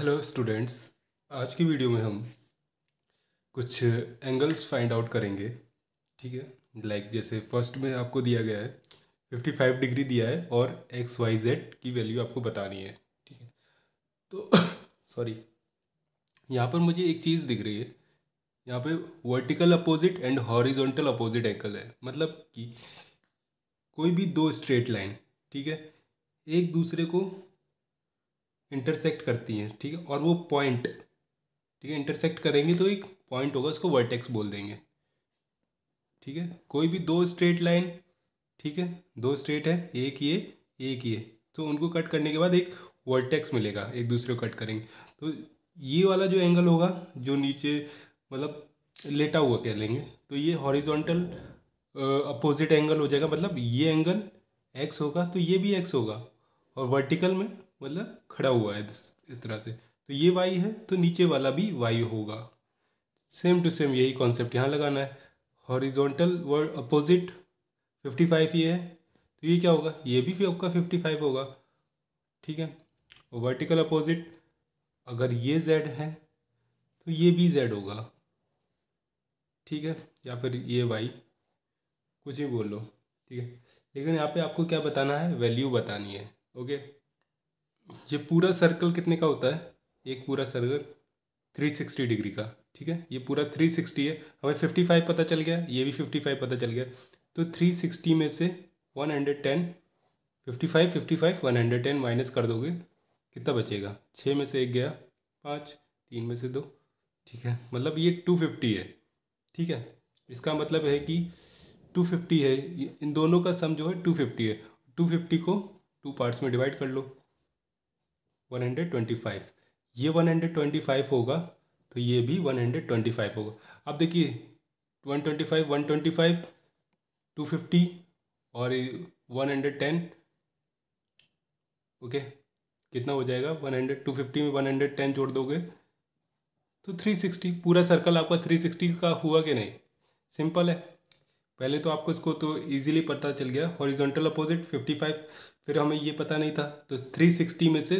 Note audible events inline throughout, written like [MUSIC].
hello students आज की video में हम कुछ एंगल्स फाइंड आउट करेंगे ठीक है लाइक जैसे फर्स्ट में आपको दिया गया है फिफ्टी फाइव डिग्री दिया है और एक्स वाई जेड की वैल्यू आपको बतानी है ठीक है तो सॉरी [COUGHS] यहाँ पर मुझे एक चीज़ दिख रही है यहाँ पे vertical opposite and horizontal opposite angle है मतलब कि कोई भी दो स्ट्रेट लाइन ठीक है एक दूसरे को इंटरसेक्ट करती हैं ठीक है और वो पॉइंट ठीक है इंटरसेक्ट करेंगे तो एक पॉइंट होगा उसको वर्टेक्स बोल देंगे ठीक है कोई भी दो स्ट्रेट लाइन ठीक है दो स्ट्रेट है एक ये एक ये तो उनको कट करने के बाद एक वर्टेक्स मिलेगा एक दूसरे को कट करेंगे तो ये वाला जो एंगल होगा जो नीचे मतलब लेटा हुआ कह लेंगे तो ये हॉरिजॉन्टल अपोजिट एंगल हो जाएगा मतलब ये एंगल एक्स होगा तो ये भी एक्स होगा और वर्टिकल में मतलब खड़ा हुआ है इस तरह से तो ये वाई है तो नीचे वाला भी वाई होगा सेम टू सेम यही कॉन्सेप्ट यहाँ लगाना है हॉरिजोंटल वर्ड अपोजिट 55 ये है तो ये क्या होगा ये भी आपका 55 होगा ठीक है वर्टिकल अपोजिट अगर ये जेड है तो ये भी जेड होगा ठीक है या फिर ये वाई कुछ ही बोल लो ठीक है लेकिन यहाँ पे आपको क्या बताना है वैल्यू बतानी है ओके ये पूरा सर्कल कितने का होता है एक पूरा सर्कल 360 डिग्री का ठीक है ये पूरा 360 है हमें 55 पता चल गया ये भी 55 पता चल गया तो 360 में से 110 55 55 110 माइनस कर दोगे कितना बचेगा छः में से एक गया पाँच तीन में से दो ठीक है मतलब ये टू फिफ्टी है ठीक है इसका मतलब है कि टू फिफ्टी है इन दोनों का सम जो है टू फिफ्टी है टू फिफ्टी को टू पार्ट्स में डिवाइड कर लो वन हंड्रेड ट्वेंटी फाइव ये वन हंड्रेड ट्वेंटी फाइव होगा तो ये भी वन हंड्रेड ट्वेंटी फाइव होगा अब देखिए one twenty five one twenty five two fifty और वन हंड्रेड टेन ओके कितना हो जाएगा वन हंड्रेड टू फिफ्टी में वन हंड्रेड टेन जोड़ दोगे तो थ्री सिक्सटी पूरा सर्कल आपका थ्री सिक्सटी का हुआ कि नहीं सिंपल है पहले तो आपको इसको तो इजीली पता चल गया हॉरिजॉन्टल अपोजिट फिफ्टी फाइव फिर हमें ये पता नहीं था तो थ्री सिक्सटी में से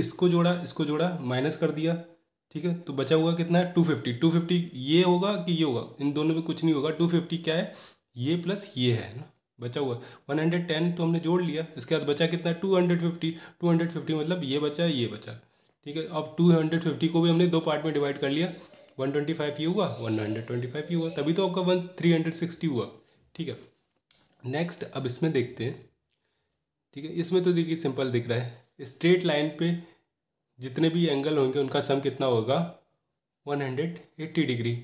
इसको जोड़ा इसको जोड़ा माइनस कर दिया ठीक है तो बचा हुआ कितना है टू फिफ्टी टू फिफ्टी ये होगा कि ये होगा इन दोनों में कुछ नहीं होगा टू फिफ्टी क्या है ये प्लस ये है ना बचा हुआ वन हंड्रेड टेन तो हमने जोड़ लिया इसके बाद बचा कितना है two hundred fifty two hundred fifty मतलब ये बचा ये बचा ठीक है अब टू हंड्रेड फिफ्टी को भी हमने दो पार्ट में डिवाइड कर लिया वन ट्वेंटी फाइव ये हुआ वन हंड्रेड ट्वेंटी फाइव ये हुआ तभी तो आपका वन थ्री हंड्रेड सिक्सटी हुआ ठीक है नेक्स्ट अब इसमें देखते हैं ठीक है इसमें तो देखिए सिंपल दिख रहा है स्ट्रेट लाइन पे जितने भी एंगल होंगे उनका सम कितना होगा 180 डिग्री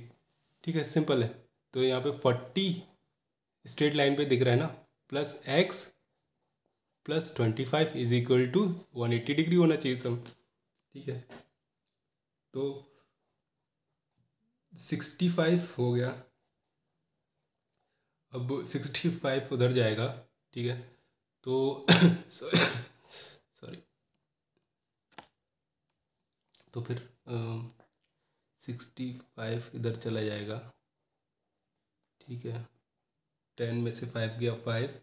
ठीक है सिंपल है तो यहाँ पे 40 स्ट्रेट लाइन पे दिख रहा है ना plus X plus twenty five is equal to one degree होना चाहिए सम ठीक है तो सिक्सटी फाइव हो गया अब सिक्सटी फाइव उधर जाएगा ठीक है तो [COUGHS] सॉरी तो फिर सिक्सटी फाइव इधर चला जाएगा ठीक है टेन में से फाइव गया फाइव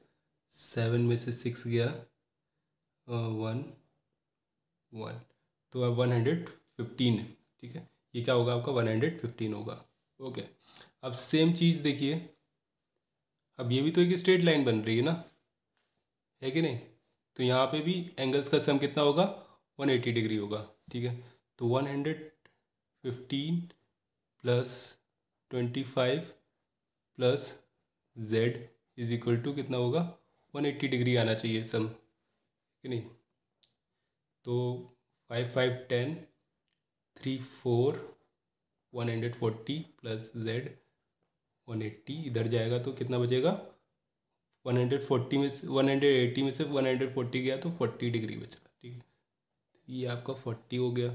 सेवन में से सिक्स गया वन वन तो अब वन हंड्रेड फिफ्टीन ठीक है ये क्या होगा आपका वन हंड्रेड फिफ्टीन होगा ओके अब सेम चीज़ देखिए अब ये भी तो एक स्ट्रेट लाइन बन रही है ना है कि नहीं तो यहाँ पे भी एंगल्स का सम कितना होगा 180 डिग्री होगा ठीक है तो 115 plus 25 plus z is equal to कितना होगा 180 डिग्री आना चाहिए सम कि नहीं तो five five ten three four one hundred forty plus Z one eighty इधर जाएगा तो कितना बचेगा 140 में से 180 में से 140 गया तो 40 डिग्री बचा ठीक है ये आपका 40 हो गया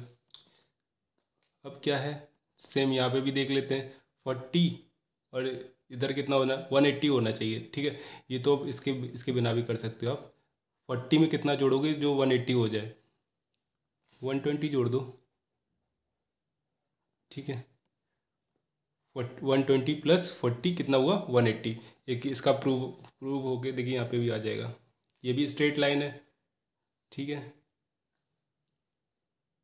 अब क्या है सेम यहाँ पे भी देख लेते हैं 40 और इधर कितना होना वन एट्टी होना चाहिए ठीक है ये तो इसके इसके बिना भी कर सकते हो आप फोर्टी में कितना जोड़ोगे जो वन एट्टी हो जाए वन ट्वेंटी जोड़ दो ठीक है वन ट्वेंटी प्लस फोर्टी कितना हुआ वन एट्टी एक इसका प्रूव प्रूव होके देखिए यहाँ पे भी आ जाएगा ये भी स्ट्रेट लाइन है ठीक है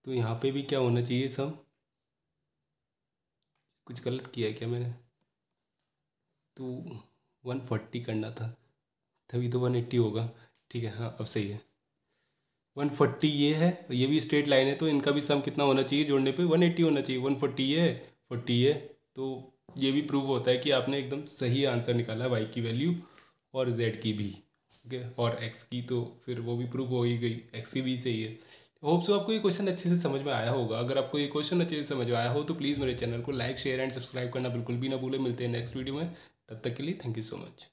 तो यहाँ पे भी क्या होना चाहिए सम कुछ गलत किया है क्या मैंने तो वन फोर्टी करना था तभी तो वन एट्टी होगा ठीक है हाँ अब सही है वन फोर्टी ये है ये भी स्ट्रेट लाइन है तो इनका भी सम कितना होना चाहिए जोड़ने पे वन एट्टी होना चाहिए वन फोर्टी ये है फोर्टी ये तो ये भी प्रूव होता है कि आपने एकदम सही आंसर निकाला वाई की वैल्यू और जेड की भी ओके और एक्स की तो फिर वो भी प्रूव हो ही गई एक्स की भी सही है होप सो आपको ये क्वेश्चन अच्छे से समझ में आया होगा अगर आपको ये क्वेश्चन अच्छे से समझ में आया हो तो प्लीज़ मेरे चैनल को लाइक शेयर एंड सब्सक्राइब करना बिल्कुल भी ना भूलें मिलते हैं नेक्स्ट वीडियो में तब तक के लिए थैंक यू सो मच